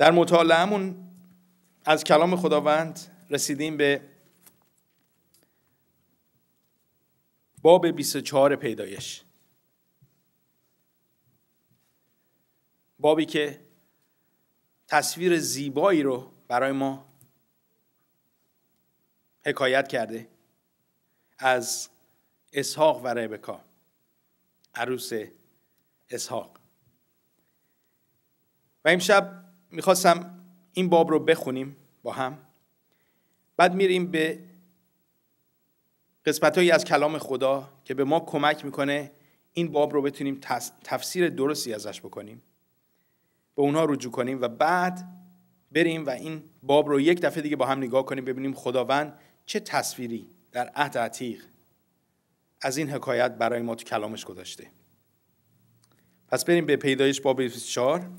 در مطالعهمون از کلام خداوند رسیدیم به باب 24 پیدایش بابی که تصویر زیبایی رو برای ما حکایت کرده از اسحاق و ربکا عروس اسحاق و امشب میخواستم این باب رو بخونیم با هم بعد میریم به قسمت هایی از کلام خدا که به ما کمک میکنه این باب رو بتونیم تفسیر درستی ازش بکنیم به اونها رجوع کنیم و بعد بریم و این باب رو یک دفعه دیگه با هم نگاه کنیم ببینیم خداوند چه تصویری در عهد عتیق از این حکایت برای ما تو کلامش گذاشته پس بریم به پیدایش باب 24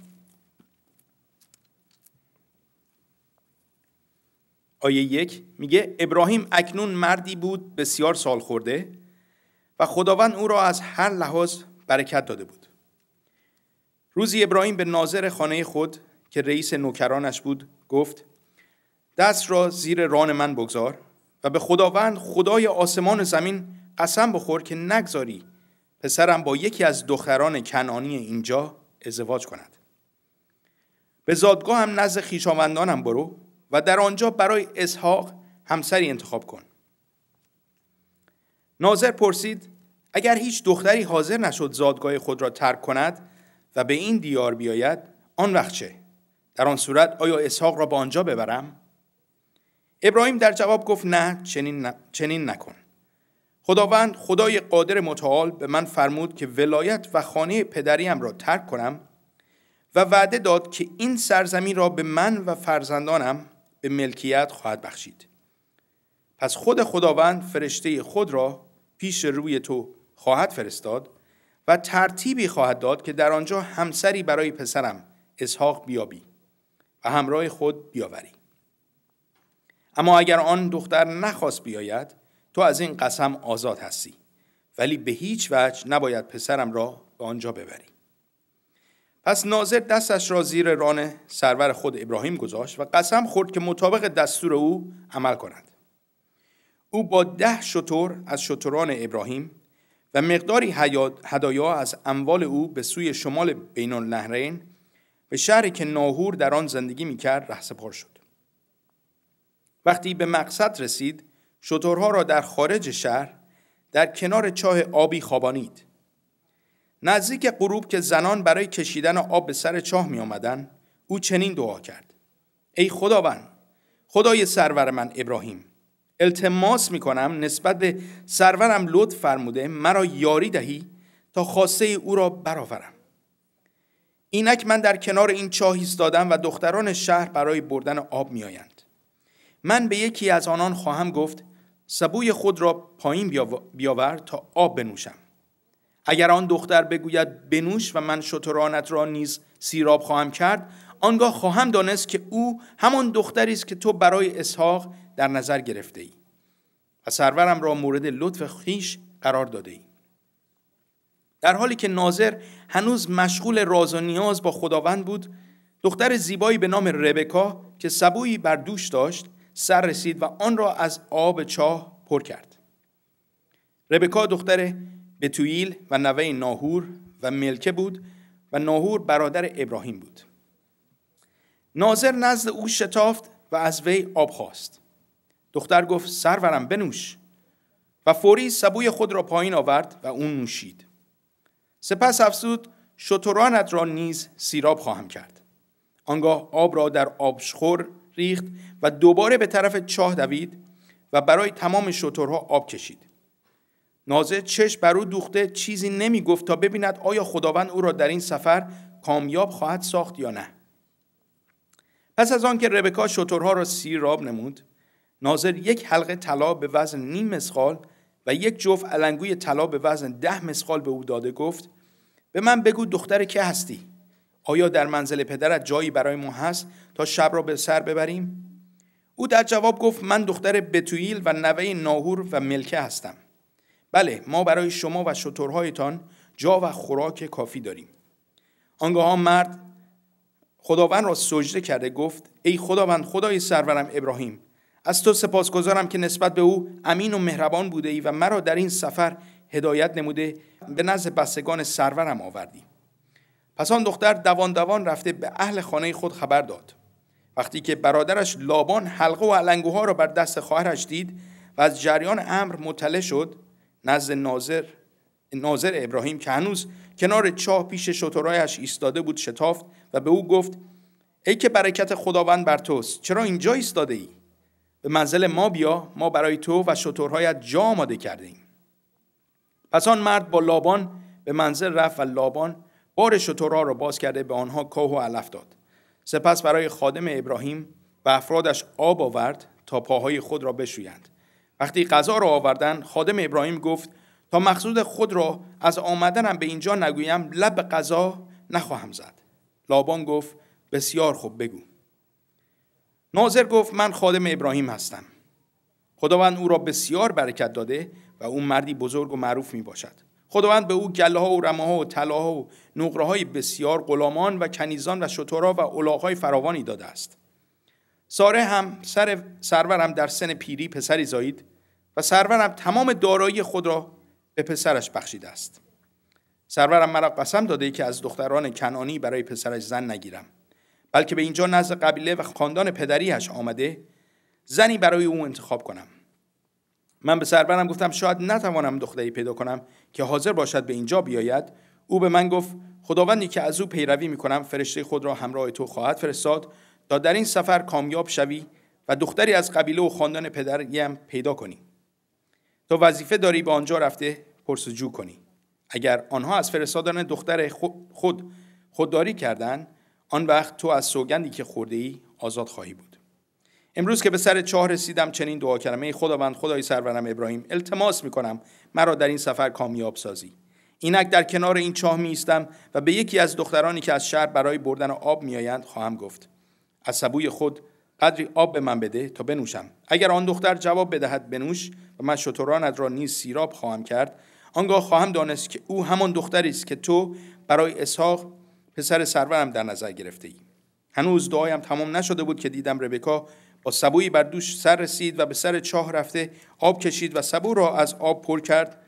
آیه یک میگه ابراهیم اکنون مردی بود بسیار سال خورده و خداوند او را از هر لحاظ برکت داده بود روزی ابراهیم به ناظر خانه خود که رئیس نوکرانش بود گفت دست را زیر ران من بگذار و به خداوند خدای آسمان و زمین قسم بخور که نگذاری پسرم با یکی از دختران کنانی اینجا ازدواج کند به زادگاهم نزد خویشاوندانم برو و در آنجا برای اسحاق همسری انتخاب کن ناظر پرسید اگر هیچ دختری حاضر نشد زادگاه خود را ترک کند و به این دیار بیاید آن وقت چه در آن صورت آیا اسحاق را به آنجا ببرم ابراهیم در جواب گفت نه چنین, چنین نکن خداوند خدای قادر متعال به من فرمود که ولایت و خانه پدریم را ترک کنم و وعده داد که این سرزمین را به من و فرزندانم به ملکیت خواهد بخشید پس خود خداوند فرشته خود را پیش روی تو خواهد فرستاد و ترتیبی خواهد داد که در آنجا همسری برای پسرم اسحاق بیابی و همراه خود بیاوری اما اگر آن دختر نخواست بیاید تو از این قسم آزاد هستی ولی به هیچ وجه نباید پسرم را به آنجا ببری پس ناظر دستش را زیر ران سرور خود ابراهیم گذاشت و قسم خورد که مطابق دستور او عمل کند او با ده شطور از شطوران ابراهیم و مقداری هدایا از اموال او به سوی شمال بین النهرین به شهری که ناهور در آن زندگی میکرد رهسپار شد وقتی به مقصد رسید شطورها را در خارج شهر در کنار چاه آبی خوابانید نزدیک غروب که زنان برای کشیدن آب به سر چاه می آمدن او چنین دعا کرد ای خداوند خدای سرور من ابراهیم التماس می کنم نسبت به سرورم لطف فرموده مرا یاری دهی تا خواسته او را برآورم اینک من در کنار این چاه ایستادم و دختران شهر برای بردن آب آیند من به یکی از آنان خواهم گفت سبوی خود را پایین بیاور تا آب بنوشم اگر آن دختر بگوید بنوش و من شترانت را نیز سیراب خواهم کرد آنگاه خواهم دانست که او همان دختری است که تو برای اسحاق در نظر گرفته ای و سرورم را مورد لطف خیش قرار داده ای در حالی که ناظر هنوز مشغول راز و نیاز با خداوند بود دختر زیبایی به نام ربکا که سبویی بر دوش داشت سر رسید و آن را از آب چاه پر کرد ربکا دختر بتویل و نوه ناهور و ملکه بود و ناهور برادر ابراهیم بود ناظر نزد او شتافت و از وی آب خواست دختر گفت سرورم بنوش و فوری سبوی خود را پایین آورد و اون نوشید سپس افزود شترانت را نیز سیراب خواهم کرد آنگاه آب را در آبشخور ریخت و دوباره به طرف چاه دوید و برای تمام شترها آب کشید نازه چشم بر او دوخته چیزی نمی گفت تا ببیند آیا خداوند او را در این سفر کامیاب خواهد ساخت یا نه پس از آنکه ربکا شترها را راب نمود ناظر یک حلقه طلا به وزن نیم مسخال و یک جفت علنگوی طلا به وزن ده مسخال به او داده گفت به من بگو دختر که هستی آیا در منزل پدرت جایی برای ما هست تا شب را به سر ببریم او در جواب گفت من دختر بتویل و نوه ناهور و ملکه هستم بله ما برای شما و شترهایتان جا و خوراک کافی داریم آنگاه مرد خداوند را سجده کرده گفت ای خداوند خدای سرورم ابراهیم از تو سپاسگزارم که نسبت به او امین و مهربان بوده ای و مرا در این سفر هدایت نموده به نزد بستگان سرورم آوردی پس آن دختر دوان دوان رفته به اهل خانه خود خبر داد وقتی که برادرش لابان حلقه و علنگوها را بر دست خواهرش دید و از جریان امر مطلع شد نزد ناظر ناظر ابراهیم که هنوز کنار چاه پیش شترایش ایستاده بود شتافت و به او گفت ای که برکت خداوند بر توست چرا اینجا ایستاده ای به منزل ما بیا ما برای تو و شترهایت جا آماده کرده ایم پس آن مرد با لابان به منزل رفت و لابان بار شترها را باز کرده به آنها کاه و علف داد سپس برای خادم ابراهیم و افرادش آب آورد تا پاهای خود را بشویند وقتی غذا را آوردن خادم ابراهیم گفت تا مقصود خود را از آمدنم به اینجا نگویم لب غذا نخواهم زد لابان گفت بسیار خوب بگو ناظر گفت من خادم ابراهیم هستم خداوند او را بسیار برکت داده و او مردی بزرگ و معروف می باشد خداوند به او گله ها و رمه ها و طلاها و نقره های بسیار غلامان و کنیزان و شطورا و الاغ فراوانی داده است ساره هم سر سرورم در سن پیری پسری زایید و سرورم تمام دارایی خود را به پسرش بخشیده است سرورم مرا قسم داده که از دختران کنانی برای پسرش زن نگیرم بلکه به اینجا نزد قبیله و خاندان پدریش آمده زنی برای او انتخاب کنم من به سرورم گفتم شاید نتوانم دختری پیدا کنم که حاضر باشد به اینجا بیاید او به من گفت خداوندی که از او پیروی کنم فرشته خود را همراه تو خواهد فرستاد تا در این سفر کامیاب شوی و دختری از قبیله و خاندان پدریم پیدا کنی تو وظیفه داری به آنجا رفته پرسجو کنی اگر آنها از فرستادن دختر خود خودداری کردند آن وقت تو از سوگندی که خورده ای آزاد خواهی بود امروز که به سر چاه رسیدم چنین دعا کردم ای خداوند خدای سرورم ابراهیم التماس میکنم مرا در این سفر کامیاب سازی اینک در کنار این چاه می و به یکی از دخترانی که از شهر برای بردن آب میآیند خواهم گفت از سبوی خود قدری آب به من بده تا بنوشم اگر آن دختر جواب بدهد بنوش من شترانت را نیز سیراب خواهم کرد آنگاه خواهم دانست که او همان دختری است که تو برای اسحاق پسر سرورم در نظر گرفته ای هنوز دعایم تمام نشده بود که دیدم ربکا با سبویی بر دوش سر رسید و به سر چاه رفته آب کشید و سبو را از آب پر کرد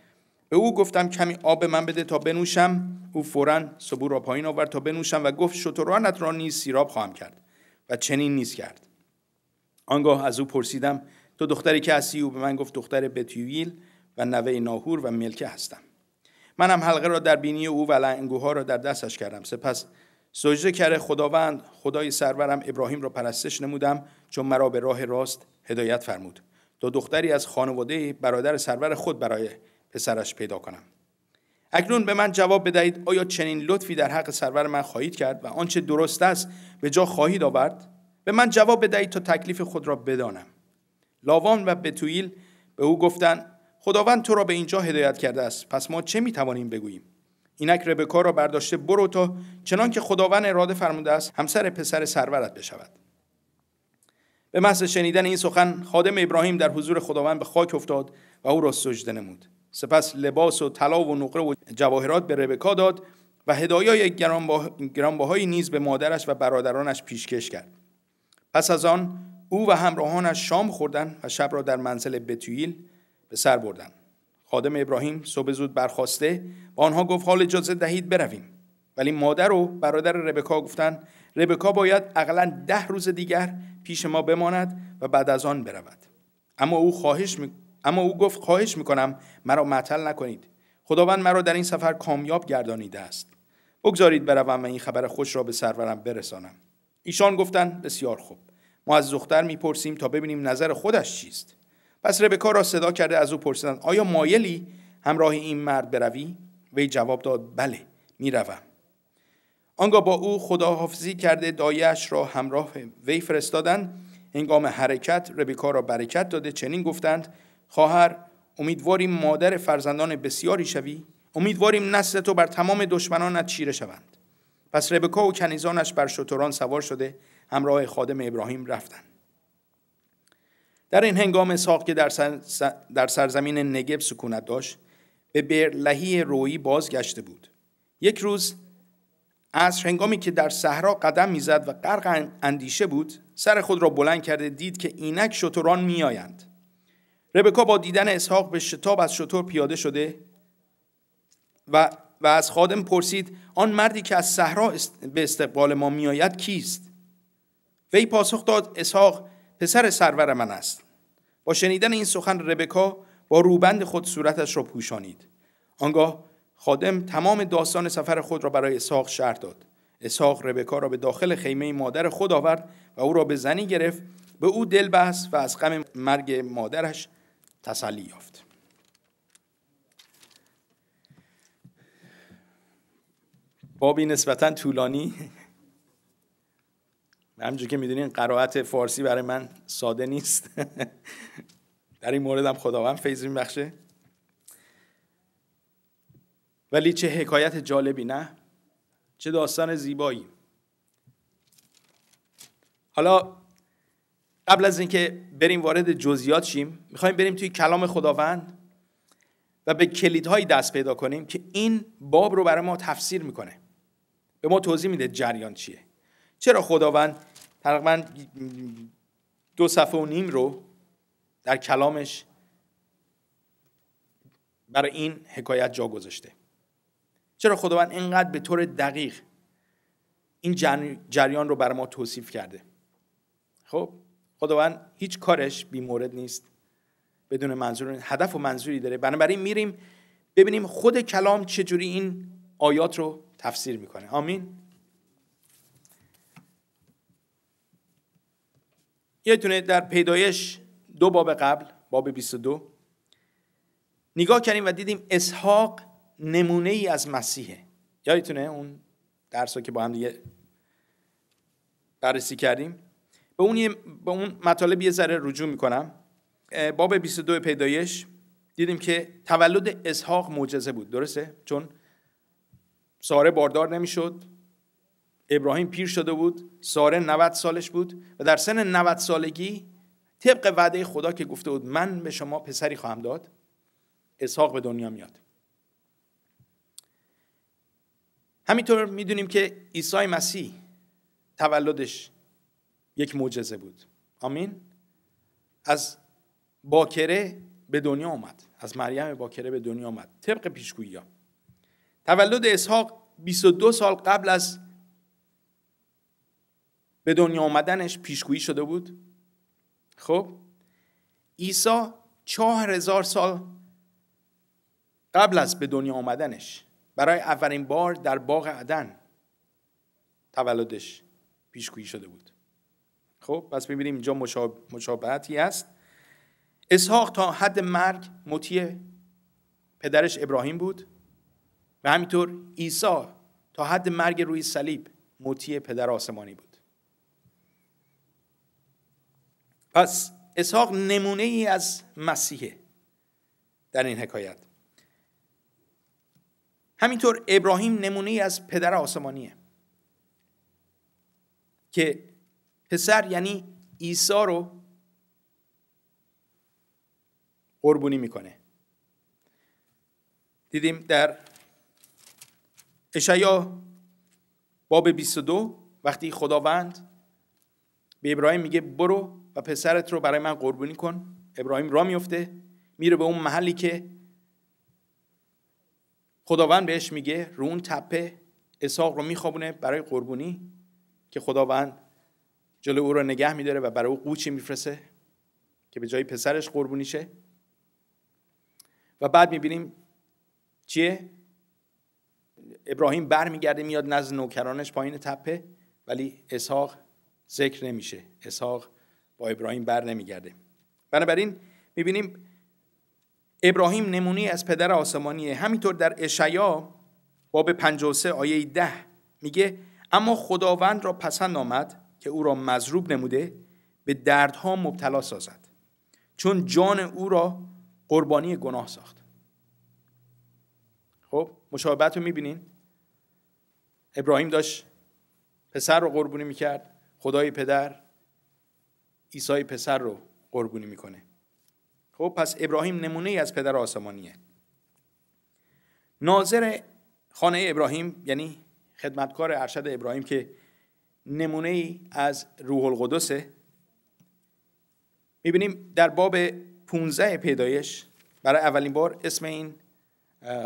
به او گفتم کمی آب به من بده تا بنوشم او فورا سبو را پایین آورد تا بنوشم و گفت شترانت را نیز سیراب خواهم کرد و چنین نیز کرد آنگاه از او پرسیدم دو دختر کسی او به من گفت دختر بتیویل و نوه ناهور و ملکه هستم منم حلقه را در بینی او و لنگوها را در دستش کردم سپس سجده کرده خداوند خدای سرورم ابراهیم را پرستش نمودم چون مرا به راه راست هدایت فرمود تا دختری از خانواده برادر سرور خود برای پسرش پیدا کنم اکنون به من جواب بدهید آیا چنین لطفی در حق سرور من خواهید کرد و آنچه درست است به جا خواهید آورد به من جواب بدهید تا تکلیف خود را بدانم لاوان و بتویل به او گفتند خداوند تو را به اینجا هدایت کرده است پس ما چه میتوانیم بگوییم اینک ربکا را برداشته برو تا چنان که خداوند اراده فرموده است همسر پسر سرورت بشود به محض شنیدن این سخن خادم ابراهیم در حضور خداوند به خاک افتاد و او را سجده نمود سپس لباس و طلا و نقره و جواهرات به ربکا داد و هدایای گرانبهایی نیز به مادرش و برادرانش پیشکش کرد پس از آن او و همراهانش شام خوردن و شب را در منزل بتویل به سر بردن خادم ابراهیم صبح زود برخواسته با آنها گفت حال اجازه دهید برویم ولی مادر و برادر ربکا گفتند ربکا باید اقلا ده روز دیگر پیش ما بماند و بعد از آن برود اما او خواهش می... اما او گفت خواهش میکنم مرا معطل نکنید خداوند مرا در این سفر کامیاب گردانیده است بگذارید بروم و این خبر خوش را به سرورم برسانم ایشان گفتند بسیار خوب ما از دختر میپرسیم تا ببینیم نظر خودش چیست پس ربکا را صدا کرده از او پرسیدند آیا مایلی همراه این مرد بروی وی جواب داد بله میروم آنگاه با او خداحافظی کرده دایش را همراه وی فرستادند هنگام حرکت ربکا را برکت داده چنین گفتند خواهر امیدواریم مادر فرزندان بسیاری شوی امیدواریم نسل تو بر تمام دشمنانت چیره شوند پس ربکا و کنیزانش بر شتران سوار شده همراه خادم ابراهیم رفتن در این هنگام اسحاق که در, سر در سرزمین نگب سکونت داشت به برلهی روی بازگشته بود یک روز از هنگامی که در صحرا قدم میزد و غرق اندیشه بود سر خود را بلند کرده دید که اینک شتران میآیند ربکا با دیدن اسحاق به شتاب از شطور پیاده شده و, و از خادم پرسید آن مردی که از صحرا به استقبال ما میآید کیست وی پاسخ داد اسحاق پسر سرور من است با شنیدن این سخن ربکا با روبند خود صورتش را پوشانید آنگاه خادم تمام داستان سفر خود را برای اسحاق شرح داد اسحاق ربکا را به داخل خیمه مادر خود آورد و او را به زنی گرفت به او دل بست و از غم مرگ مادرش تسلی یافت بابی نسبتا طولانی همجور که میدونین قرائت فارسی برای من ساده نیست در این موردم خداوند فیض میبخشه ولی چه حکایت جالبی نه چه داستان زیبایی حالا قبل از اینکه بریم وارد جزئیات شیم میخوایم بریم توی کلام خداوند و به کلیدهایی دست پیدا کنیم که این باب رو برای ما تفسیر میکنه به ما توضیح میده جریان چیه چرا خداوند تقریبا دو صفحه و نیم رو در کلامش برای این حکایت جا گذاشته چرا خداوند اینقدر به طور دقیق این جریان رو بر ما توصیف کرده خب خداوند هیچ کارش بی مورد نیست بدون منظور هدف و منظوری داره بنابراین میریم ببینیم خود کلام چجوری این آیات رو تفسیر میکنه آمین یه در پیدایش دو باب قبل باب 22 نگاه کردیم و دیدیم اسحاق نمونه ای از مسیحه یادتونه اون درس که با هم دیگه بررسی کردیم به اون, به اون مطالب یه ذره رجوع میکنم باب 22 پیدایش دیدیم که تولد اسحاق معجزه بود درسته چون ساره باردار نمیشد ابراهیم پیر شده بود ساره 90 سالش بود و در سن 90 سالگی طبق وعده خدا که گفته بود من به شما پسری خواهم داد اسحاق به دنیا میاد همینطور میدونیم که عیسی مسیح تولدش یک معجزه بود آمین از باکره به دنیا آمد از مریم باکره به دنیا آمد طبق پیشگویی ها تولد اسحاق 22 سال قبل از به دنیا آمدنش پیشگویی شده بود خب عیسی چهار هزار سال قبل از به دنیا آمدنش برای اولین بار در باغ عدن تولدش پیشگویی شده بود خب پس ببینیم اینجا مشابهتی است اسحاق تا حد مرگ مطیع پدرش ابراهیم بود و همینطور عیسی تا حد مرگ روی صلیب مطیع پدر آسمانی بود پس اسحاق نمونه ای از مسیحه در این حکایت همینطور ابراهیم نمونه ای از پدر آسمانیه که پسر یعنی ایسا رو قربونی میکنه دیدیم در اشعیا باب 22 وقتی خداوند به ابراهیم میگه برو و پسرت رو برای من قربونی کن ابراهیم را میفته میره به اون محلی که خداوند بهش میگه رو اون تپه اساق رو میخوابونه برای قربونی که خداوند جلو او رو نگه میداره و برای او قوچی میفرسه که به جای پسرش قربونی شه و بعد میبینیم چیه ابراهیم برمیگرده میاد نزد نوکرانش پایین تپه ولی اسحاق ذکر نمیشه اسحاق ابراهیم بر نمیگرده بنابراین میبینیم ابراهیم نمونی از پدر آسمانیه همینطور در اشعیا باب 53 آیه 10 میگه اما خداوند را پسند آمد که او را مضروب نموده به دردها مبتلا سازد چون جان او را قربانی گناه ساخت خب مشابهت رو میبینین ابراهیم داشت پسر رو قربانی میکرد خدای پدر عیسی پسر رو قربونی میکنه خب پس ابراهیم نمونه ای از پدر آسمانیه ناظر خانه ابراهیم یعنی خدمتکار ارشد ابراهیم که نمونه ای از روح القدسه میبینیم در باب 15 پیدایش برای اولین بار اسم این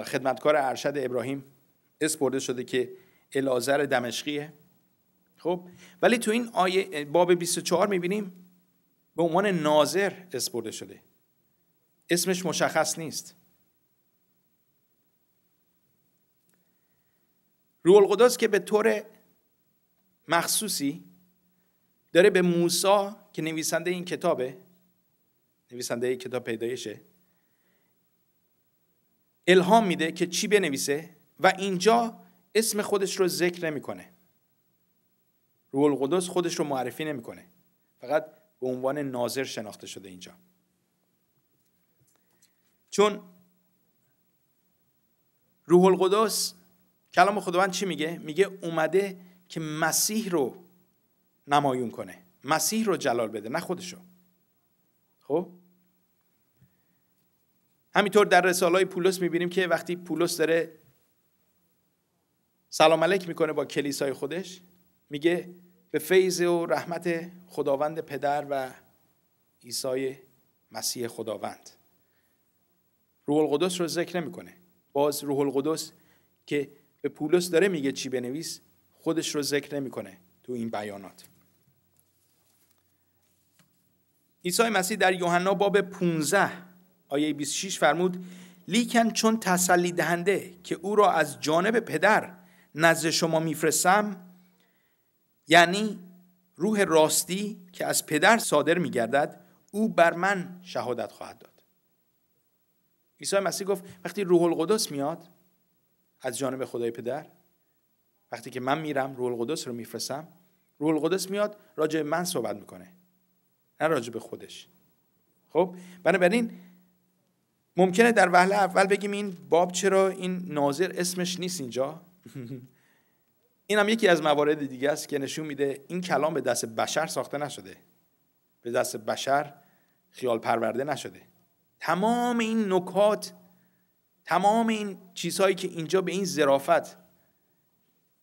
خدمتکار ارشد ابراهیم اسم برده شده که الازر دمشقیه خب ولی تو این آیه باب 24 میبینیم به عنوان ناظر اسپرده شده اسمش مشخص نیست روح القدس که به طور مخصوصی داره به موسا که نویسنده این کتابه نویسنده این کتاب پیدایشه الهام میده که چی بنویسه و اینجا اسم خودش رو ذکر نمیکنه روح القدس خودش رو معرفی نمیکنه فقط به عنوان ناظر شناخته شده اینجا چون روح القدس کلام خداوند چی میگه میگه اومده که مسیح رو نمایون کنه مسیح رو جلال بده نه خودشو خب همینطور در رساله های پولس میبینیم که وقتی پولس داره سلام علیک میکنه با کلیسای خودش میگه به فیض و رحمت خداوند پدر و عیسی مسیح خداوند روح القدس رو ذکر نمیکنه باز روح القدس که به پولس داره میگه چی بنویس خودش رو ذکر نمیکنه تو این بیانات عیسی مسیح در یوحنا باب 15 آیه 26 فرمود لیکن چون تسلی دهنده که او را از جانب پدر نزد شما میفرستم یعنی روح راستی که از پدر صادر می گردد او بر من شهادت خواهد داد عیسی مسیح گفت وقتی روح القدس میاد از جانب خدای پدر وقتی که من میرم روح القدس رو میفرسم روح القدس میاد راجع من صحبت میکنه نه راجع به خودش خب بنابراین ممکنه در وهله اول بگیم این باب چرا این ناظر اسمش نیست اینجا این هم یکی از موارد دیگه است که نشون میده این کلام به دست بشر ساخته نشده به دست بشر خیال پرورده نشده تمام این نکات تمام این چیزهایی که اینجا به این زرافت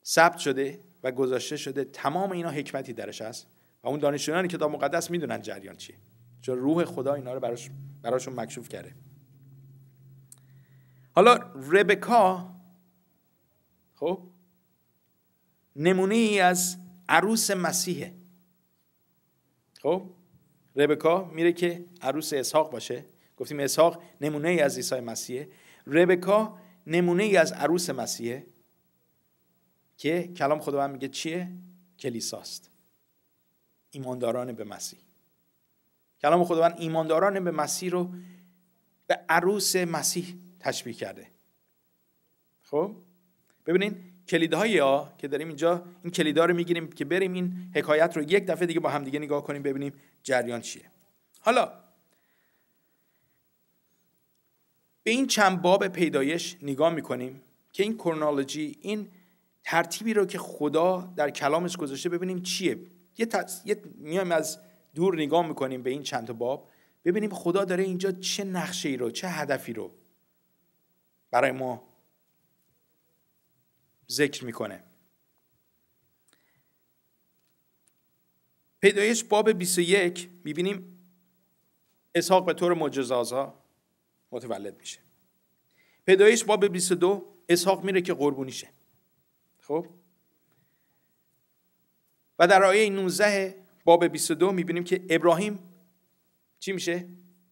ثبت شده و گذاشته شده تمام اینا حکمتی درش هست و اون که کتاب مقدس میدونن جریان چیه چون روح خدا اینا رو براش براشون مکشوف کرده حالا ربکا خب نمونه ای از عروس مسیحه خب ربکا میره که عروس اسحاق باشه گفتیم اسحاق نمونه ای از عیسی مسیحه ربکا نمونه ای از عروس مسیحه که کلام خدا میگه چیه کلیساست ایمانداران به مسیح کلام خداوند ایمانداران به مسیح رو به عروس مسیح تشبیه کرده خب ببینین کلیدهایی ها که داریم اینجا این کلیدها رو میگیریم که بریم این حکایت رو یک دفعه دیگه با هم دیگه نگاه کنیم ببینیم جریان چیه حالا به این چند باب پیدایش نگاه میکنیم که این کرونولوژی این ترتیبی رو که خدا در کلامش گذاشته ببینیم چیه یه, تص... میایم از دور نگاه میکنیم به این چند باب ببینیم خدا داره اینجا چه نقشه ای رو چه هدفی رو برای ما ذکر میکنه پیدایش باب 21 میبینیم اسحاق به طور معجزه‌آسا متولد میشه پیدایش باب 22 اسحاق میره که قربونی شه خب و در آیه 19 باب 22 میبینیم که ابراهیم چی میشه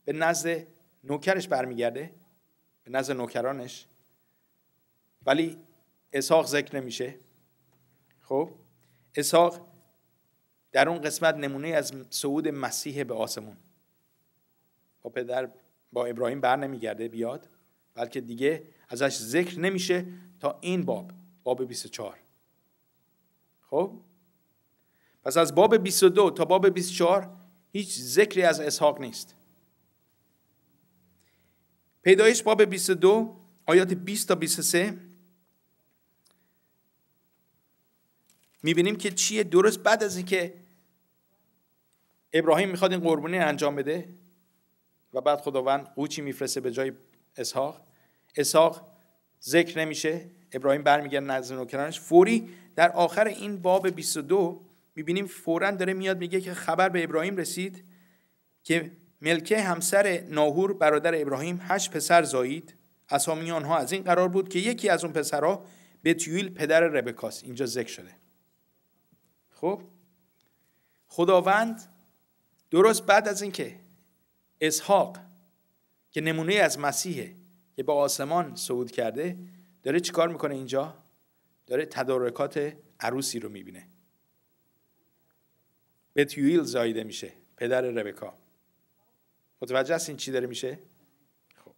به نزد نوکرش برمیگرده به نزد نوکرانش ولی اسحاق ذکر نمیشه خب اسحاق در اون قسمت نمونه از صعود مسیح به آسمون با پدر با ابراهیم بر نمیگرده بیاد بلکه دیگه ازش ذکر نمیشه تا این باب باب 24 خب پس از باب 22 تا باب 24 هیچ ذکری از اسحاق نیست پیدایش باب 22 آیات 20 تا 23 میبینیم که چیه درست بعد از اینکه ابراهیم میخواد این قربانی انجام بده و بعد خداوند قوچی میفرسته به جای اسحاق اسحاق ذکر نمیشه ابراهیم برمیگرده نزد نوکرانش فوری در آخر این باب 22 میبینیم فورا داره میاد میگه که خبر به ابراهیم رسید که ملکه همسر ناهور برادر ابراهیم هشت پسر زایید اسامی آنها از این قرار بود که یکی از اون پسرها بتیول پدر ربکاست اینجا ذکر شده خب خداوند درست بعد از اینکه اسحاق که نمونه از مسیحه که به آسمان صعود کرده داره چیکار میکنه اینجا داره تدارکات عروسی رو میبینه بتیویل زایده میشه پدر ربکا متوجه هستین چی داره میشه خب.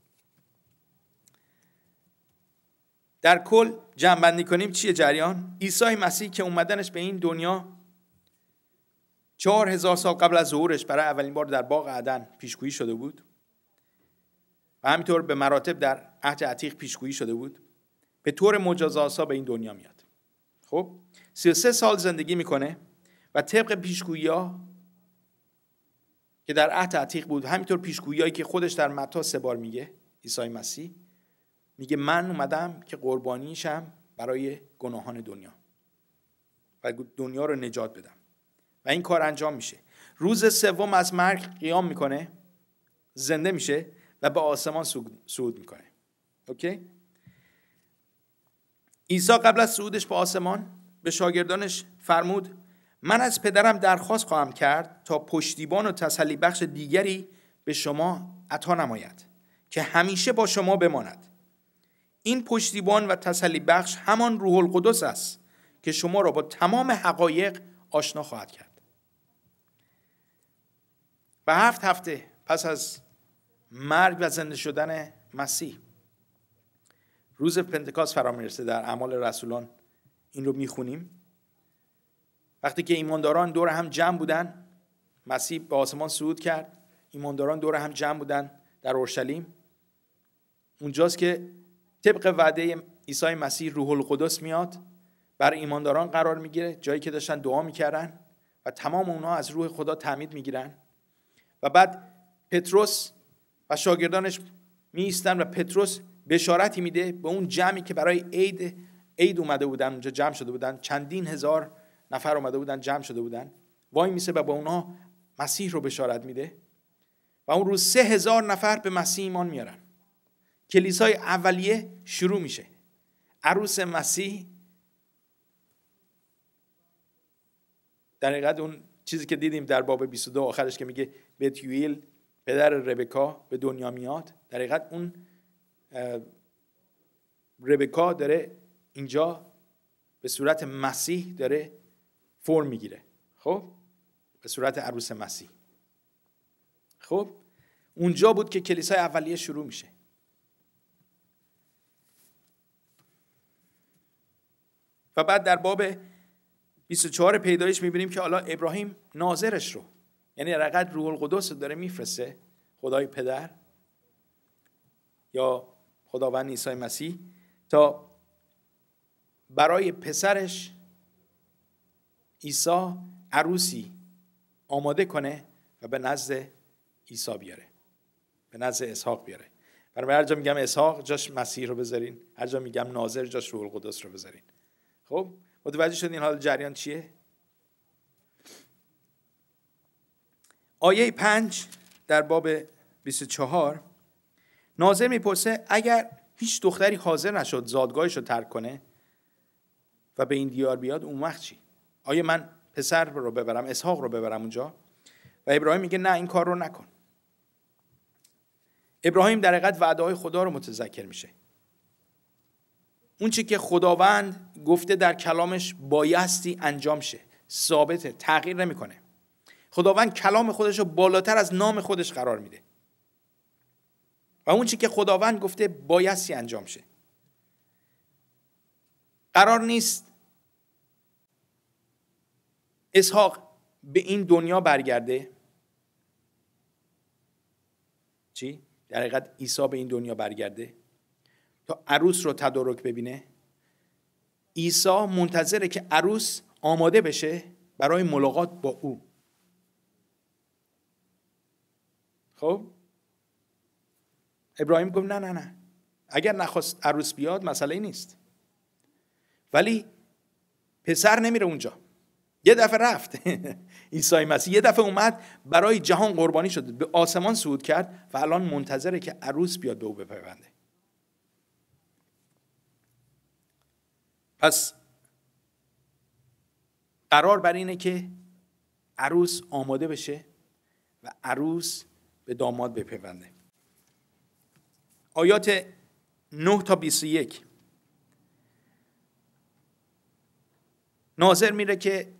در کل بندی کنیم چیه جریان عیسی مسیح که اومدنش به این دنیا چهار هزار سال قبل از ظهورش برای اولین بار در باغ عدن پیشگویی شده بود و همینطور به مراتب در عهد عتیق پیشگویی شده بود به طور مجازاسا به این دنیا میاد خب 33 سال زندگی میکنه و طبق پیشگویی ها که در عهد عتیق بود همینطور پیشگویی که خودش در متا سه بار میگه عیسی مسیح میگه من اومدم که قربانیشم برای گناهان دنیا و دنیا رو نجات بدم و این کار انجام میشه روز سوم از مرگ قیام میکنه زنده میشه و به آسمان صعود میکنه اوکی عیسی قبل از صعودش به آسمان به شاگردانش فرمود من از پدرم درخواست خواهم کرد تا پشتیبان و تسلی بخش دیگری به شما عطا نماید که همیشه با شما بماند این پشتیبان و تسلی بخش همان روح القدس است که شما را با تمام حقایق آشنا خواهد کرد و هفت هفته پس از مرگ و زنده شدن مسیح روز پنتکاست فرا میرسه در اعمال رسولان این رو میخونیم وقتی که ایمانداران دور هم جمع بودن مسیح به آسمان صعود کرد ایمانداران دور هم جمع بودن در اورشلیم اونجاست که طبق وعده عیسی مسیح روح القدس میاد بر ایمانداران قرار میگیره جایی که داشتن دعا میکردن و تمام اونها از روح خدا تعمید میگیرن و بعد پتروس و شاگردانش میستن و پتروس بشارتی میده به اون جمعی که برای عید عید اومده بودن اونجا جمع شده بودن چندین هزار نفر اومده بودن جمع شده بودن وای میسه و با اونها مسیح رو بشارت میده و اون روز سه هزار نفر به مسیح ایمان میارن کلیسای اولیه شروع میشه عروس مسیح در اون چیزی که دیدیم در باب 22 آخرش که میگه بتیویل پدر ربکا به دنیا میاد در حقیقت اون ربکا داره اینجا به صورت مسیح داره فرم میگیره خب به صورت عروس مسیح خب اونجا بود که کلیسای اولیه شروع میشه و بعد در باب 24 پیدایش میبینیم که حالا ابراهیم ناظرش رو یعنی رقد روح القدس رو داره میفرسته خدای پدر یا خداوند عیسی مسیح تا برای پسرش عیسی عروسی آماده کنه و به نزد عیسی بیاره به نزد اسحاق بیاره برای هر جا میگم اسحاق جاش مسیح رو بذارین هر جا میگم ناظر جاش روح القدس رو بذارین خب متوجه شدین حال جریان چیه آیه پنج در باب 24 ناظر میپرسه اگر هیچ دختری حاضر نشد زادگاهش رو ترک کنه و به این دیار بیاد اون وقت چی آیا من پسر رو ببرم اسحاق رو ببرم اونجا و ابراهیم میگه نه این کار رو نکن ابراهیم در حقیقت وعده های خدا رو متذکر میشه اون چی که خداوند گفته در کلامش بایستی انجام شه ثابته تغییر نمیکنه خداوند کلام خودش رو بالاتر از نام خودش قرار میده و اون چی که خداوند گفته بایستی انجام شه قرار نیست اسحاق به این دنیا برگرده چی؟ در حقیقت عیسی به این دنیا برگرده تا عروس رو تدارک ببینه عیسی منتظره که عروس آماده بشه برای ملاقات با او خب ابراهیم گفت نه نه نه اگر نخواست عروس بیاد مسئله نیست ولی پسر نمیره اونجا یه دفعه رفت عیسی مسیح یه دفعه اومد برای جهان قربانی شد به آسمان صعود کرد و الان منتظره که عروس بیاد به او بپیونده پس قرار بر اینه که عروس آماده بشه و عروس به داماد بپیونده آیات 9 تا 21 ناظر میره که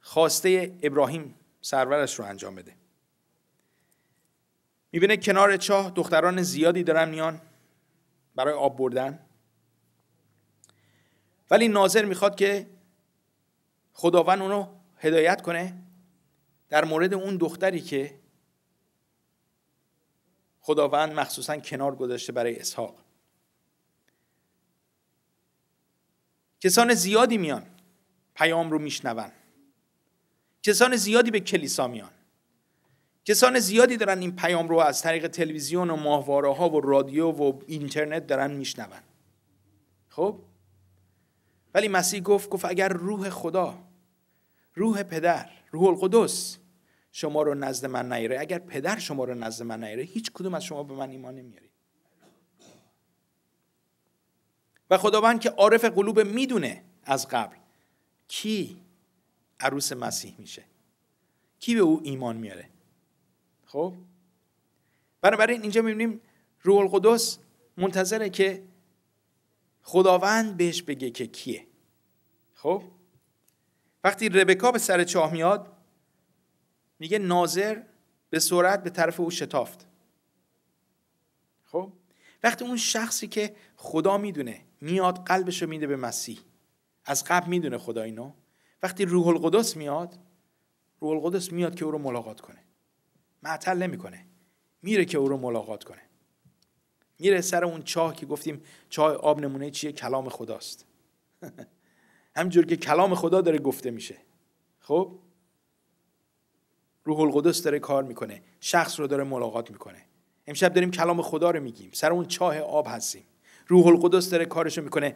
خواسته ابراهیم سرورش رو انجام بده میبینه کنار چاه دختران زیادی دارن میان برای آب بردن ولی ناظر میخواد که خداوند اونو هدایت کنه در مورد اون دختری که خداوند مخصوصا کنار گذاشته برای اسحاق کسان زیادی میان پیام رو میشنون کسان زیادی به کلیسا میان کسان زیادی دارن این پیام رو از طریق تلویزیون و ماهواره ها و رادیو و اینترنت دارن میشنون خب ولی مسیح گفت گفت اگر روح خدا روح پدر روح القدس شما رو نزد من نیاره اگر پدر شما رو نزد من نیاره هیچ کدوم از شما به من ایمان نمیارید و خداوند که عارف قلوب میدونه از قبل کی عروس مسیح میشه کی به او ایمان میاره خب بنابراین اینجا میبینیم روح القدس منتظره که خداوند بهش بگه که کیه خب وقتی ربکا به سر چاه میاد میگه ناظر به سرعت به طرف او شتافت خب وقتی اون شخصی که خدا میدونه میاد قلبش رو میده به مسیح از قبل میدونه خدا اینو وقتی روح القدس میاد روح القدس میاد که او رو ملاقات کنه معطل نمیکنه میره که او رو ملاقات کنه میره سر اون چاه که گفتیم چاه آب نمونه چیه کلام خداست همجور که کلام خدا داره گفته میشه خب روح القدس داره کار میکنه شخص رو داره ملاقات میکنه امشب داریم کلام خدا رو میگیم سر اون چاه آب هستیم روح القدس داره کارشو میکنه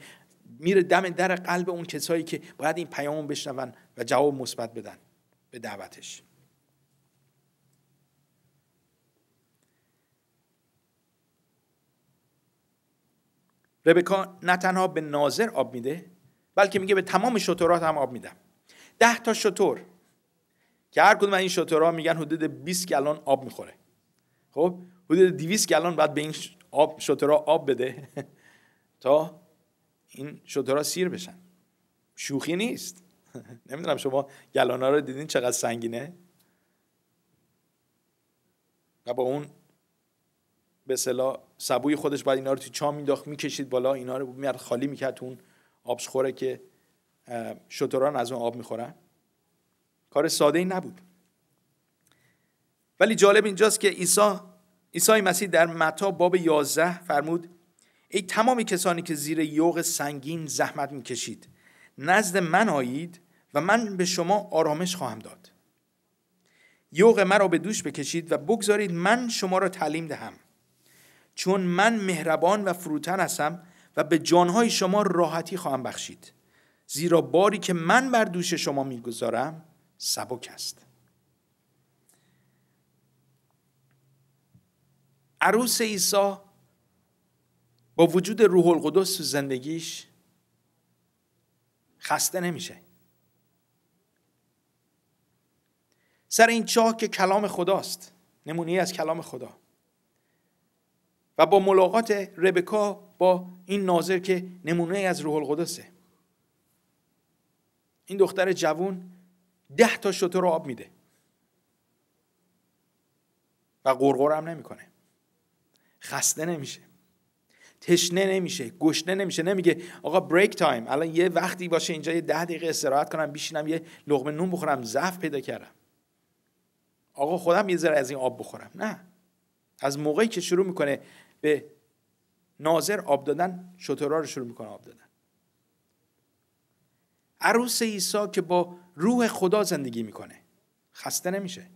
میره دم در قلب اون کسایی که باید این پیامون بشنون و جواب مثبت بدن به دعوتش ربکا نه تنها به ناظر آب میده بلکه میگه به تمام شطورات هم آب میدم ده تا شطور که هر کدوم این شطورها میگن حدود 20 گلان آب میخوره خب حدود 200 گلان باید به این آب آب بده تا این شطورها سیر بشن شوخی نیست نمیدونم شما گلان ها رو دیدین چقدر سنگینه و با اون به صلاح سبوی خودش بعد اینا رو تو چا مینداخت میکشید بالا اینا رو میاد خالی میکرد اون آبشخوره که شتران از اون آب میخورن کار ساده ای نبود ولی جالب اینجاست که عیسی عیسی مسیح در متا باب 11 فرمود ای تمامی کسانی که زیر یوغ سنگین زحمت میکشید نزد من آیید و من به شما آرامش خواهم داد یوغ مرا به دوش بکشید و بگذارید من شما را تعلیم دهم چون من مهربان و فروتن هستم و به جانهای شما راحتی خواهم بخشید زیرا باری که من بر دوش شما میگذارم سبک است عروس عیسی با وجود روح القدس تو زندگیش خسته نمیشه سر این چاه که کلام خداست نمونی از کلام خدا و با ملاقات ربکا با این ناظر که نمونه از روح القدسه این دختر جوون ده تا شوت رو آب میده و گرگر هم نمیکنه خسته نمیشه تشنه نمیشه گشنه نمیشه نمیگه آقا بریک تایم الان یه وقتی باشه اینجا یه ده دقیقه استراحت کنم بیشینم یه لغمه نون بخورم ضعف پیدا کردم آقا خودم یه ذره از این آب بخورم نه از موقعی که شروع میکنه به ناظر آب دادن شطورا رو شروع میکنه آب دادن عروس عیسی که با روح خدا زندگی میکنه خسته نمیشه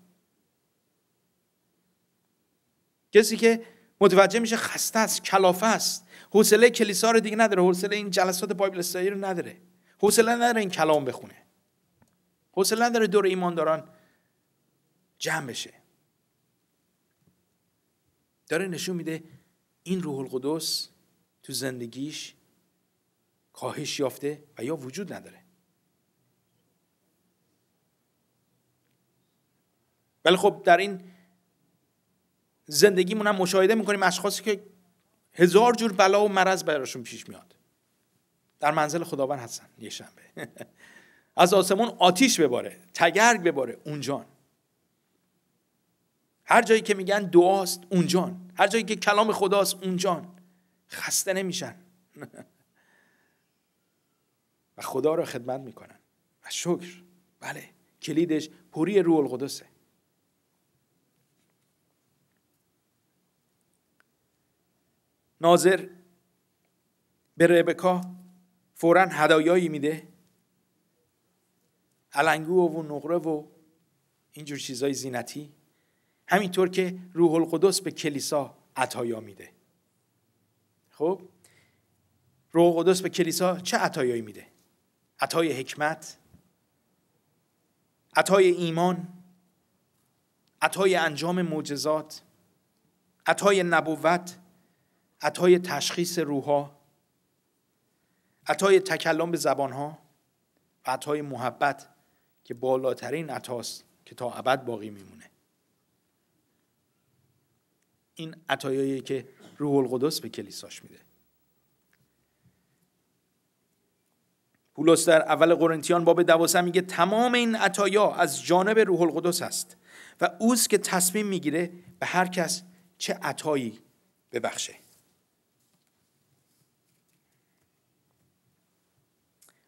کسی که متوجه میشه خسته است کلافه است حوصله کلیسا رو دیگه نداره حوصله این جلسات بایبل استادی رو نداره حوصله نداره این کلام بخونه حوصله نداره دور ایمانداران جمع بشه داره نشون میده این روح القدس تو زندگیش کاهش یافته و یا وجود نداره ولی خب در این زندگیمون هم مشاهده میکنیم اشخاصی که هزار جور بلا و مرض براشون پیش میاد در منزل خداوند هستن یه شنبه از آسمون آتیش بباره تگرگ بباره اونجان هر جایی که میگن دعاست اونجان هر جایی که کلام خداست اونجان خسته نمیشن و خدا را خدمت میکنن و شکر بله کلیدش پوری روح القدسه ناظر به ربکا فورا هدایایی میده علنگو و نقره و اینجور چیزای زینتی همینطور که روح القدس به کلیسا عطایا میده خب روح القدس به کلیسا چه عطایایی میده عطای حکمت عطای ایمان عطای انجام معجزات عطای نبوت عطای تشخیص روحها عطای تکلم به زبانها و عطای محبت که بالاترین عطاست که تا ابد باقی میمونه این عطایایی که روح القدس به کلیساش میده پولس در اول قرنتیان باب دوازده میگه تمام این عطایا از جانب روح القدس است و اوست که تصمیم میگیره به هر کس چه عطایی ببخشه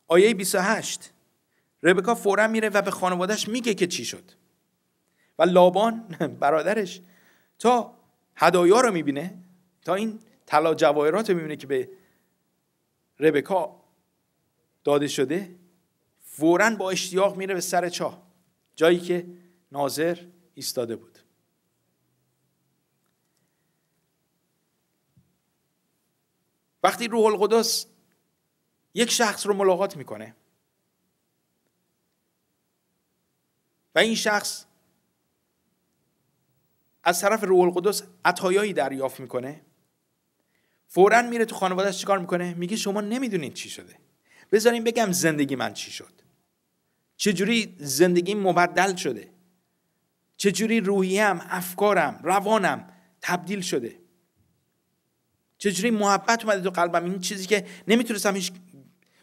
آیه 28 ربکا فورا میره و به خانوادهش میگه که چی شد و لابان برادرش تا هدایا رو میبینه تا این طلا جواهرات رو میبینه که به ربکا داده شده فورا با اشتیاق میره به سر چاه جایی که ناظر ایستاده بود وقتی روح القدس یک شخص رو ملاقات میکنه و این شخص از طرف روح القدس عطایایی دریافت میکنه فورا میره تو خانوادهش چیکار میکنه میگه شما نمیدونید چی شده بذارین بگم زندگی من چی شد چجوری زندگی مبدل شده چجوری روحیم افکارم روانم تبدیل شده چجوری محبت اومده تو قلبم این چیزی که نمیتونستم هیچ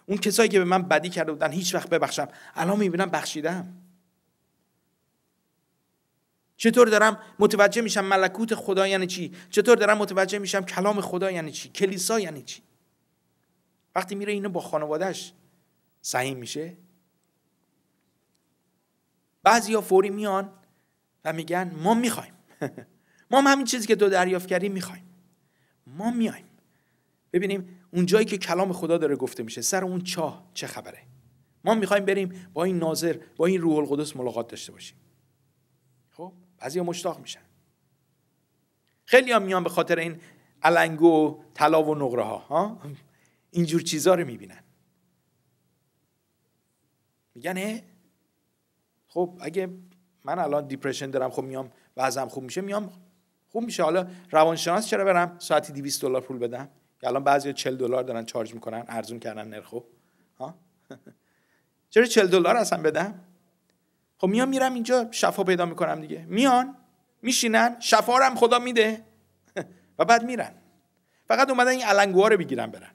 اون کسایی که به من بدی کرده بودن هیچ وقت ببخشم الان میبینم بخشیدم چطور دارم متوجه میشم ملکوت خدا یعنی چی چطور دارم متوجه میشم کلام خدا یعنی چی کلیسا یعنی چی وقتی میره اینو با خانوادهش سعی میشه بعضیا فوری میان و میگن ما میخوایم ما همین چیزی که تو دریافت کردی میخوایم ما میایم ببینیم اون جایی که کلام خدا داره گفته میشه سر اون چاه چه خبره ما میخوایم بریم با این ناظر با این روح القدس ملاقات داشته باشیم ها مشتاق میشن خیلی هم میان به خاطر این علنگو و طلا و نقره ها, اینجور چیزا رو میبینن میگن خب اگه من الان دیپرشن دارم خب میام بعضم خوب میشه میام خوب میشه حالا روانشناس چرا برم ساعتی 200 دلار پول بدم که الان بعضی 40 دلار دارن چارج میکنن ارزون کردن نرخو ها چرا 40 دلار اصلا بدم خب میام میرم اینجا شفا پیدا میکنم دیگه میان میشینن شفا هم خدا میده و بعد میرن فقط اومدن این علنگوها رو بگیرن برن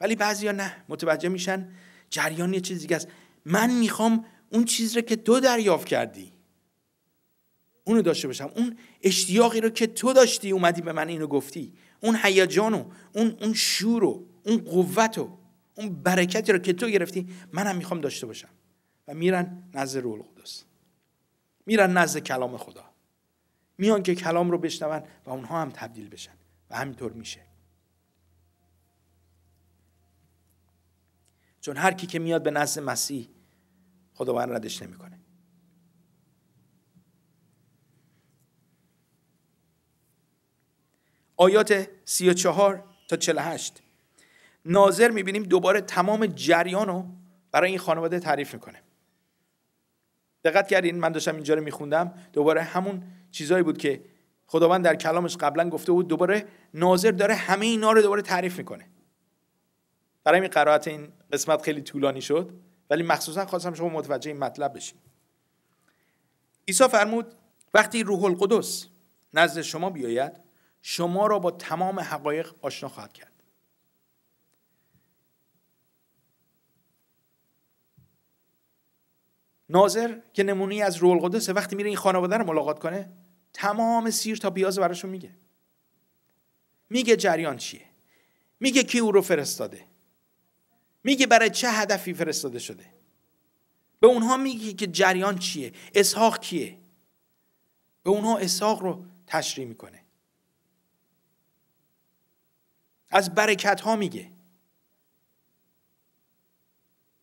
ولی بعضیا نه متوجه میشن جریان یه چیزی دیگه من میخوام اون چیز رو که تو دریافت کردی اونو داشته باشم اون اشتیاقی رو که تو داشتی اومدی به من اینو گفتی اون هیجانو اون اون شور و اون قوت و اون برکتی رو که تو گرفتی منم میخوام داشته باشم و میرن نزد روح القدس میرن نزد کلام خدا میان که کلام رو بشنون و اونها هم تبدیل بشن و همینطور میشه چون هر کی که میاد به نزد مسیح خداوند ردش نمیکنه آیات 34 تا 48 ناظر میبینیم دوباره تمام جریان رو برای این خانواده تعریف میکنه دقت کردین من داشتم اینجا رو میخوندم دوباره همون چیزایی بود که خداوند در کلامش قبلا گفته بود دوباره ناظر داره همه اینا رو دوباره تعریف میکنه برای این قرائت این قسمت خیلی طولانی شد ولی مخصوصا خواستم شما متوجه این مطلب بشید عیسی فرمود وقتی روح القدس نزد شما بیاید شما را با تمام حقایق آشنا خواهد کرد ناظر که نمونی از روح القدس وقتی میره این خانواده رو ملاقات کنه تمام سیر تا پیاز براشون میگه میگه جریان چیه میگه کی او رو فرستاده میگه برای چه هدفی فرستاده شده به اونها میگه که جریان چیه اسحاق کیه به اونها اسحاق رو تشریح میکنه از برکت ها میگه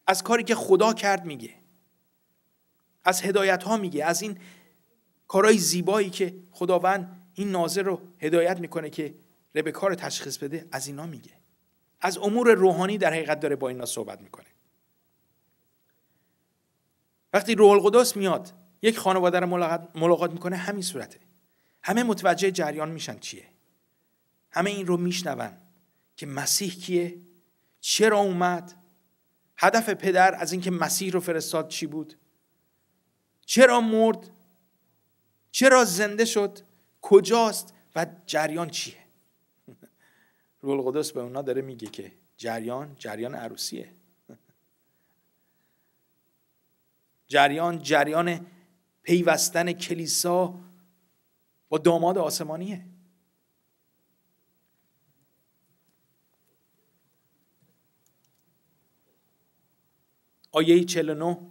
از کاری که خدا کرد میگه از هدایت ها میگه از این کارهای زیبایی که خداوند این ناظر رو هدایت میکنه که ربکا رو تشخیص بده از اینا میگه از امور روحانی در حقیقت داره با اینا صحبت میکنه وقتی روح القدس میاد یک خانواده رو ملاقات میکنه همین صورته همه متوجه جریان میشن چیه همه این رو میشنون که مسیح کیه چرا اومد هدف پدر از اینکه مسیح رو فرستاد چی بود چرا مرد چرا زنده شد کجاست و جریان چیه روح القدس به اونا داره میگه که جریان جریان عروسیه جریان جریان پیوستن کلیسا با داماد آسمانیه آیه 49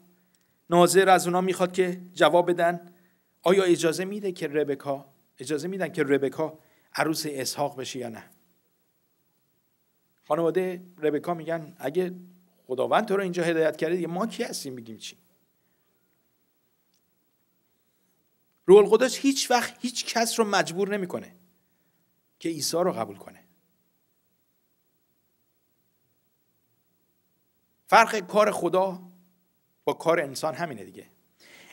ناظر از اونا میخواد که جواب بدن آیا اجازه میده که ربکا اجازه میدن که ربکا عروس اسحاق بشه یا نه خانواده ربکا میگن اگه خداوند تو رو اینجا هدایت کرده دیگه ما کی هستیم بگیم چی روح القدس هیچ وقت هیچ کس رو مجبور نمیکنه که عیسی رو قبول کنه فرق کار خدا کار انسان همینه دیگه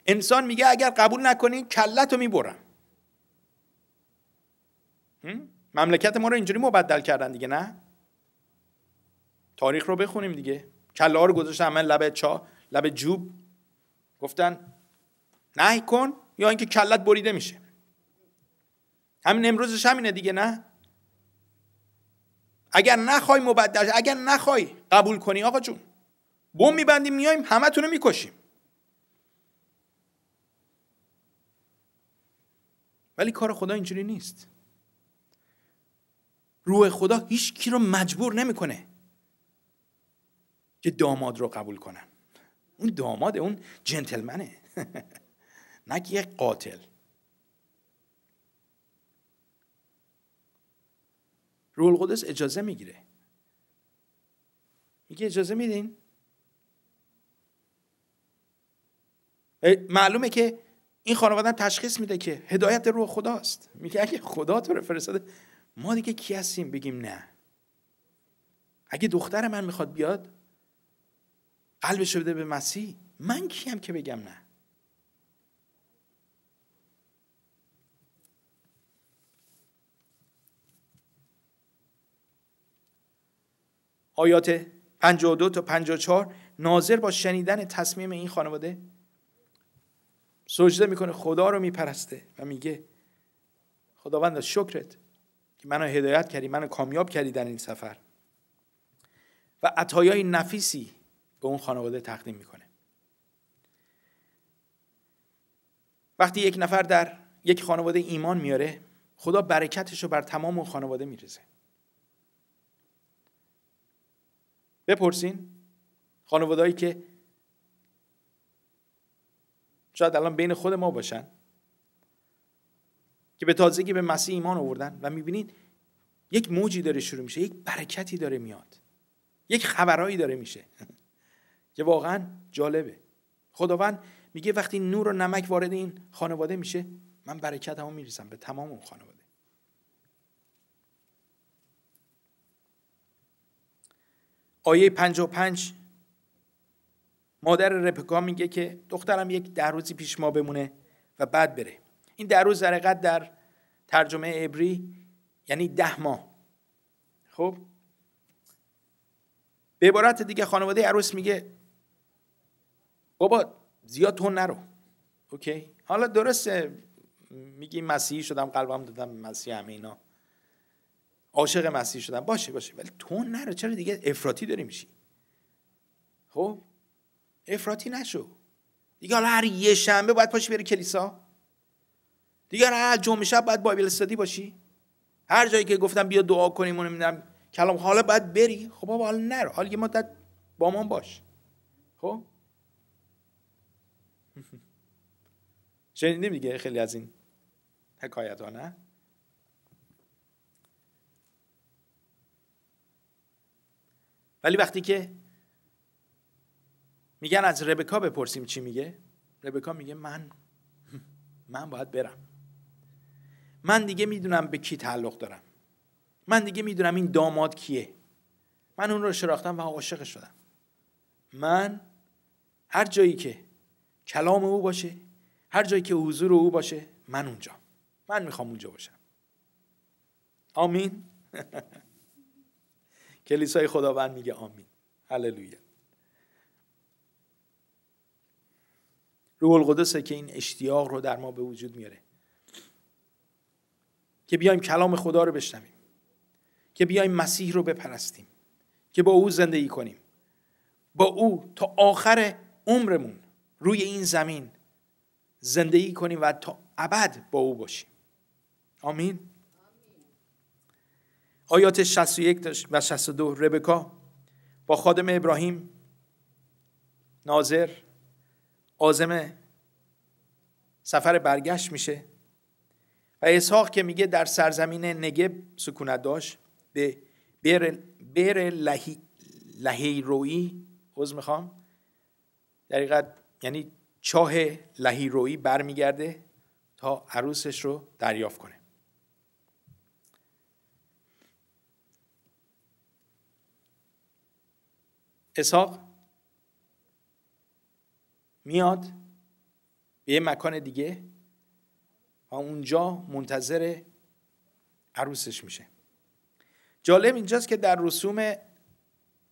انسان میگه اگر قبول نکنی رو میبرم مملکت ما رو اینجوری مبدل کردن دیگه نه تاریخ رو بخونیم دیگه کله رو گذاشتن من لب چا لب جوب گفتن نهی کن یا اینکه کلت بریده میشه همین امروزش همینه دیگه نه اگر نخوای مبدل اگر نخوای قبول کنی آقا جون بم میبندیم میایم همتون رو میکشیم ولی کار خدا اینجوری نیست روح خدا هیچ کی رو مجبور نمیکنه که داماد رو قبول کنن اون داماد اون جنتلمنه نه یک قاتل روح القدس اجازه میگیره میگه اجازه میدین معلومه که این خانواده تشخیص میده که هدایت روح خداست میگه اگه خدا تو رو فرستاده ما دیگه کی هستیم بگیم نه اگه دختر من میخواد بیاد قلبش بده به مسیح من کیم که بگم نه آیات 52 تا 54 ناظر با شنیدن تصمیم این خانواده سجده میکنه خدا رو میپرسته و میگه خداوند شکرت که منو هدایت کردی منو کامیاب کردی در این سفر و عطایای نفیسی به اون خانواده تقدیم میکنه وقتی یک نفر در یک خانواده ایمان میاره خدا برکتش رو بر تمام اون خانواده میریزه بپرسین خانوادهایی که شاید الان بین خود ما باشن که به تازگی به مسیح ایمان آوردن و میبینید یک موجی داره شروع میشه یک برکتی داره میاد یک خبرایی داره میشه که واقعا جالبه خداوند میگه وقتی نور و نمک وارد این خانواده میشه من برکت همون به تمام اون خانواده آیه 55 مادر رپکا میگه که دخترم یک ده روزی پیش ما بمونه و بعد بره این ده روز در در ترجمه عبری یعنی ده ماه خب به عبارت دیگه خانواده عروس میگه بابا زیاد تون نرو اوکی حالا درسته میگی مسیحی شدم قلبم دادم مسیح همه اینا عاشق مسیح شدم باشه باشه ولی تون نرو چرا دیگه افراطی داری میشی خب افراطی نشو دیگه حالا هر یه شنبه باید پاشی بری کلیسا دیگه هر جمعه شب باید بایبل استادی باشی هر جایی که گفتم بیا دعا کنیم و نمیدونم کلام حالا باید بری خب بابا حالا نرو حالا یه مدت با ما باش خب شنیدیم دیگه خیلی از این حکایت ها نه ولی وقتی که میگن از ربکا بپرسیم چی میگه ربکا میگه من من باید برم من دیگه میدونم به کی تعلق دارم من دیگه میدونم این داماد کیه من اون رو شراختم و عاشق شدم من هر جایی که کلام او باشه هر جایی که حضور او باشه من اونجا من میخوام اونجا باشم آمین کلیسای خداوند میگه آمین هللویا روح القدسه که این اشتیاق رو در ما به وجود میاره که بیایم کلام خدا رو بشنویم که بیایم مسیح رو بپرستیم که با او زندگی کنیم با او تا آخر عمرمون روی این زمین زندگی کنیم و تا ابد با او باشیم آمین آیات 61 و 62 ربکا با خادم ابراهیم ناظر عازم سفر برگشت میشه و اسحاق که میگه در سرزمین نگب سکونت داشت به بیر, بیر لحی روی میخوام دقیقت یعنی چاه لحی روی برمیگرده تا عروسش رو دریافت کنه اسحاق میاد به یه مکان دیگه و اونجا منتظر عروسش میشه جالب اینجاست که در رسوم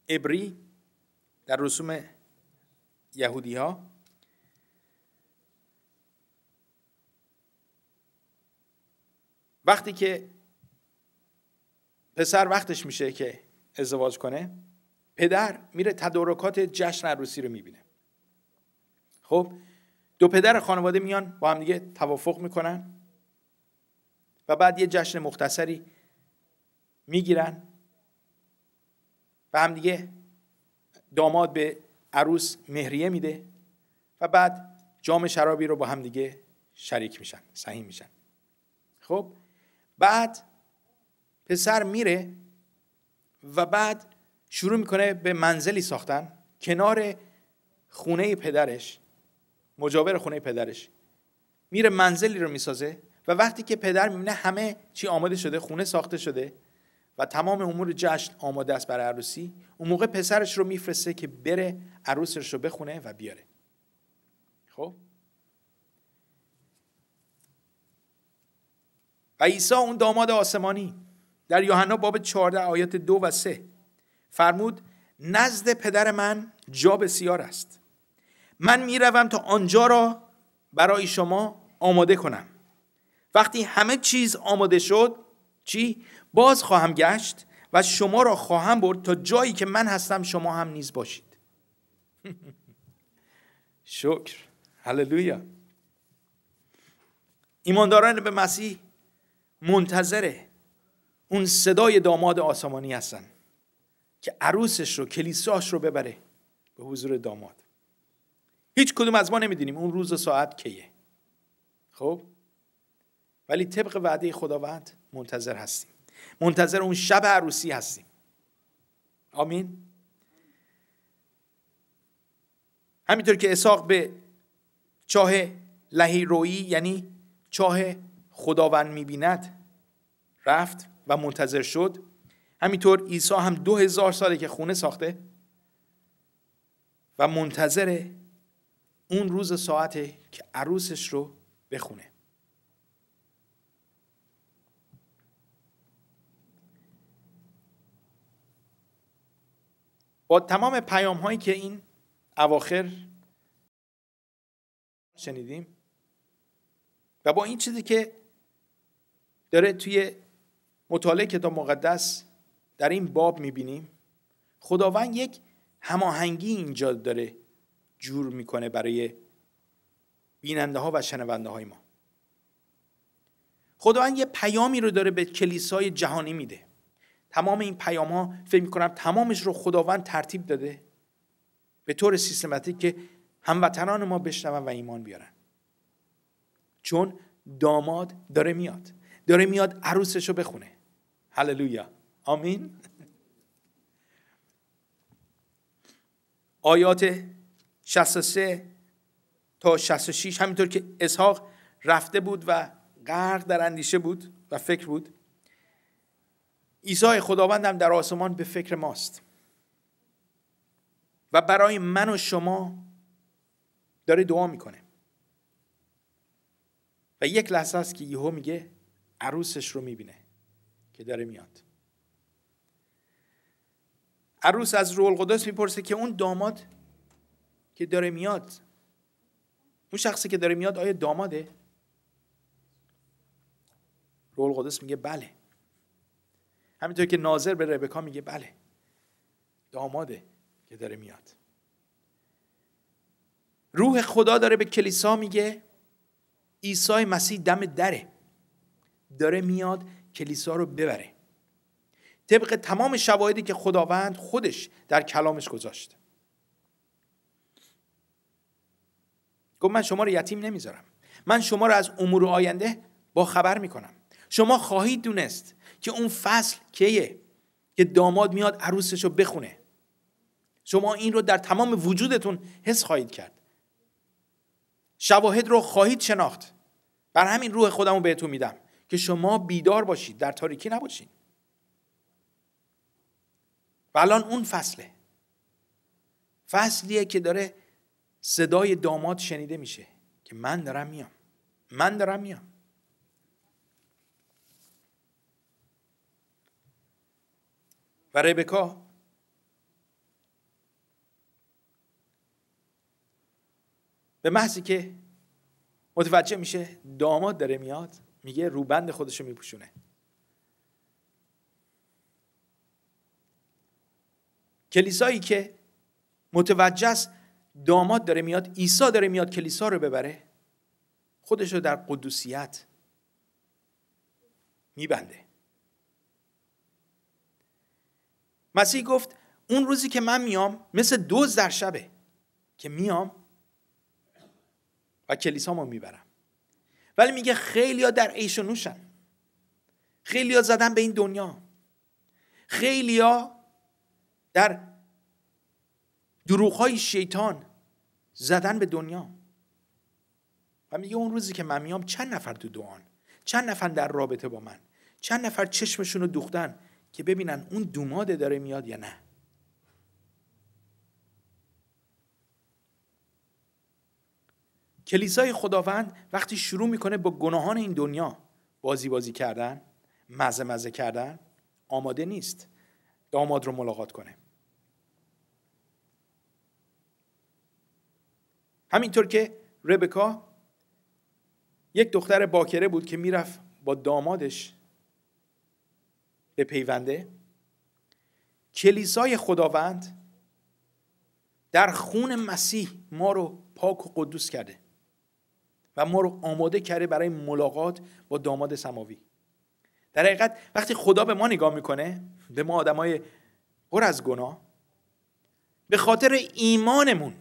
ابری، در رسوم یهودی ها وقتی که پسر وقتش میشه که ازدواج کنه پدر میره تدارکات جشن عروسی رو میبینه خب دو پدر خانواده میان با هم دیگه توافق میکنن و بعد یه جشن مختصری میگیرن و هم دیگه داماد به عروس مهریه میده و بعد جام شرابی رو با هم دیگه شریک میشن سهیم میشن خب بعد پسر میره و بعد شروع میکنه به منزلی ساختن کنار خونه پدرش مجاور خونه پدرش میره منزلی رو میسازه و وقتی که پدر میبینه همه چی آماده شده خونه ساخته شده و تمام امور جشن آماده است برای عروسی اون موقع پسرش رو میفرسته که بره عروسش رو بخونه و بیاره خب و عیسی اون داماد آسمانی در یوحنا باب 14 آیات دو و سه فرمود نزد پدر من جا بسیار است من میروم تا آنجا را برای شما آماده کنم وقتی همه چیز آماده شد چی؟ باز خواهم گشت و شما را خواهم برد تا جایی که من هستم شما هم نیز باشید شکر هللویا ایمانداران به مسیح منتظره اون صدای داماد آسمانی هستن که عروسش رو کلیساش رو ببره به حضور داماد هیچ کدوم از ما نمیدونیم اون روز و ساعت کیه خب ولی طبق وعده خداوند منتظر هستیم منتظر اون شب عروسی هستیم آمین همینطور که اساق به چاه روی یعنی چاه خداوند میبیند رفت و منتظر شد همینطور عیسی هم دو هزار ساله که خونه ساخته و منتظر اون روز ساعته که عروسش رو بخونه با تمام پیام هایی که این اواخر شنیدیم و با این چیزی که داره توی مطالعه کتاب مقدس در این باب میبینیم خداوند یک هماهنگی اینجا داره جور میکنه برای بیننده ها و شنونده های ما خداوند یه پیامی رو داره به کلیسای جهانی میده تمام این پیام ها فکر میکنم تمامش رو خداوند ترتیب داده به طور سیستماتیک که هموطنان ما بشنون و ایمان بیارن چون داماد داره میاد داره میاد عروسش رو بخونه هللویا آمین آیات 63 تا 66 همینطور که اسحاق رفته بود و غرق در اندیشه بود و فکر بود عیسی خداوند هم در آسمان به فکر ماست و برای من و شما داره دعا میکنه و یک لحظه است که یهو میگه عروسش رو میبینه که داره میاد عروس از روح قدس میپرسه که اون داماد که داره میاد اون شخصی که داره میاد آیا داماده روح قدس میگه بله همینطور که ناظر به ربکا میگه بله داماده که داره میاد روح خدا داره به کلیسا میگه عیسی مسیح دم دره داره میاد کلیسا رو ببره طبق تمام شواهدی که خداوند خودش در کلامش گذاشته گفت من شما رو یتیم نمیذارم من شما رو از امور آینده با خبر میکنم شما خواهید دونست که اون فصل کیه که داماد میاد عروسش رو بخونه شما این رو در تمام وجودتون حس خواهید کرد شواهد رو خواهید شناخت بر همین روح خودم رو بهتون میدم که شما بیدار باشید در تاریکی نباشید و الان اون فصله فصلیه که داره صدای داماد شنیده میشه که من دارم میام من دارم میام و ربکا به محضی که متوجه میشه داماد داره میاد میگه روبند خودشو میپوشونه کلیسایی که متوجه است داماد داره میاد عیسی داره میاد کلیسا رو ببره خودش رو در قدوسیت میبنده مسیح گفت اون روزی که من میام مثل دوز در شبه که میام و کلیسا ما میبرم ولی میگه خیلی ها در عیش و نوشن خیلی ها زدن به این دنیا خیلی ها در دروغ های شیطان زدن به دنیا و میگه اون روزی که من میام چند نفر تو دوان چند نفر در رابطه با من چند نفر چشمشون رو دوختن که ببینن اون دوماده داره میاد یا نه کلیسای خداوند وقتی شروع میکنه با گناهان این دنیا بازی بازی کردن مزه مزه کردن آماده نیست داماد رو ملاقات کنه همینطور که ربکا یک دختر باکره بود که میرفت با دامادش به پیونده کلیسای خداوند در خون مسیح ما رو پاک و قدوس کرده و ما رو آماده کرده برای ملاقات با داماد سماوی در حقیقت وقتی خدا به ما نگاه میکنه به ما آدمای پر از گناه به خاطر ایمانمون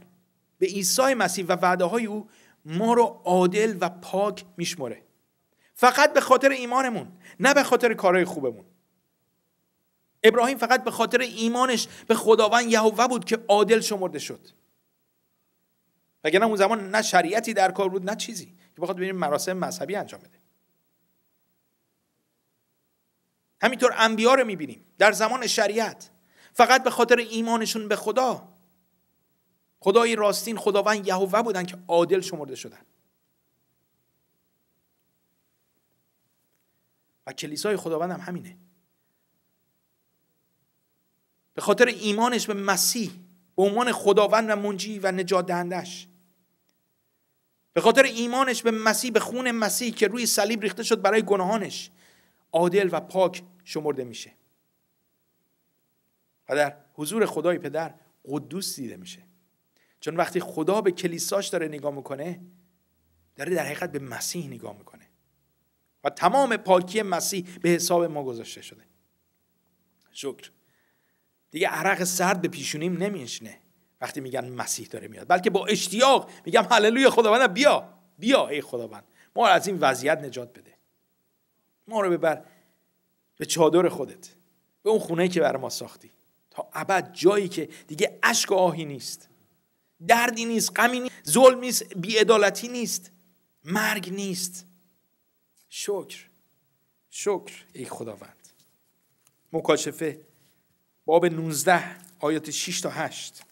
به عیسی مسیح و وعده های او ما رو عادل و پاک میشمره فقط به خاطر ایمانمون نه به خاطر کارهای خوبمون ابراهیم فقط به خاطر ایمانش به خداوند یهوه بود که عادل شمرده شد وگرنه اون زمان نه شریعتی در کار بود نه چیزی که بخواد ببینیم مراسم مذهبی انجام بده همینطور انبیا رو میبینیم در زمان شریعت فقط به خاطر ایمانشون به خدا خدای راستین خداوند یهوه بودن که عادل شمرده شدن و کلیسای خداوند هم همینه به خاطر ایمانش به مسیح به عنوان خداوند و منجی و نجات دهندش به خاطر ایمانش به مسیح به خون مسیح که روی صلیب ریخته شد برای گناهانش عادل و پاک شمرده میشه و در حضور خدای پدر قدوس دیده میشه چون وقتی خدا به کلیساش داره نگاه میکنه داره در حقیقت به مسیح نگاه میکنه و تمام پاکی مسیح به حساب ما گذاشته شده شکر دیگه عرق سرد به پیشونیم نمیشنه وقتی میگن مسیح داره میاد بلکه با اشتیاق میگم هللویا خداوند بیا بیا ای خداوند ما رو از این وضعیت نجات بده ما رو ببر به چادر خودت به اون خونه که بر ما ساختی تا ابد جایی که دیگه اشک و آهی نیست دردی نیست غمی نیست ظلم نیست بیعدالتی نیست مرگ نیست شکر شکر ای خداوند مکاشفه باب 19 آیات 6 تا 8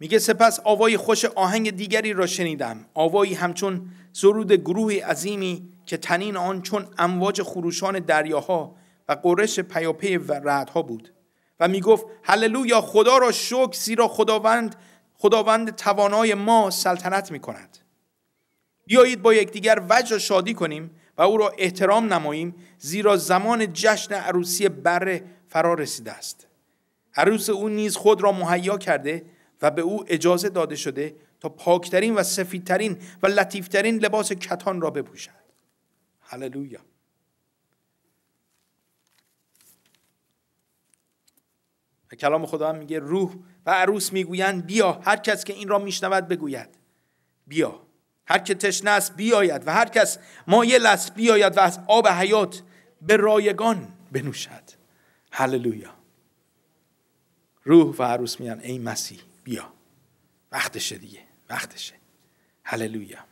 میگه سپس آوای خوش آهنگ دیگری را شنیدم آوایی همچون سرود گروه عظیمی که تنین آن چون امواج خروشان دریاها و قرش پیاپی و رعدها بود و میگفت هللویا خدا را شکر زیرا خداوند خداوند توانای ما سلطنت می کند بیایید با یکدیگر وجه شادی کنیم و او را احترام نماییم زیرا زمان جشن عروسی بره فرا رسیده است عروس او نیز خود را مهیا کرده و به او اجازه داده شده تا پاکترین و سفیدترین و لطیفترین لباس کتان را بپوشد هللویا و کلام خدا هم میگه روح و عروس میگویند بیا هر کس که این را میشنود بگوید بیا هر که تشنه است بیاید و هر کس مایل است بیاید و از آب حیات به رایگان بنوشد هللویا روح و عروس میگن ای مسیح بیا وقتشه دیگه وقتشه هللویا